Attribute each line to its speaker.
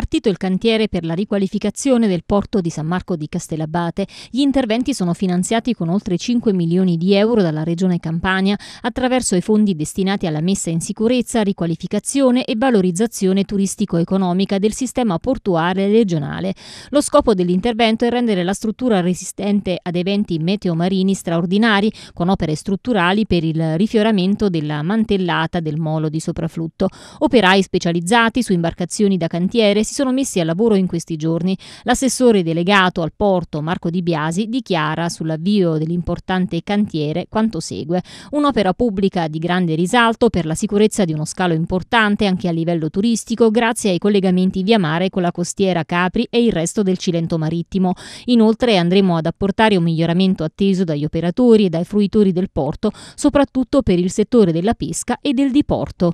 Speaker 1: partito il cantiere per la riqualificazione del porto di San Marco di Castellabate. Gli interventi sono finanziati con oltre 5 milioni di euro dalla Regione Campania attraverso i fondi destinati alla messa in sicurezza, riqualificazione e valorizzazione turistico-economica del sistema portuale regionale. Lo scopo dell'intervento è rendere la struttura resistente ad eventi meteomarini straordinari con opere strutturali per il rifioramento della mantellata del molo di sopraflutto. Operai specializzati su imbarcazioni da cantiere si sono messi al lavoro in questi giorni. L'assessore delegato al porto Marco Di Biasi dichiara sull'avvio dell'importante cantiere quanto segue. Un'opera pubblica di grande risalto per la sicurezza di uno scalo importante anche a livello turistico grazie ai collegamenti via mare con la costiera Capri e il resto del Cilento Marittimo. Inoltre andremo ad apportare un miglioramento atteso dagli operatori e dai fruitori del porto, soprattutto per il settore della pesca e del diporto.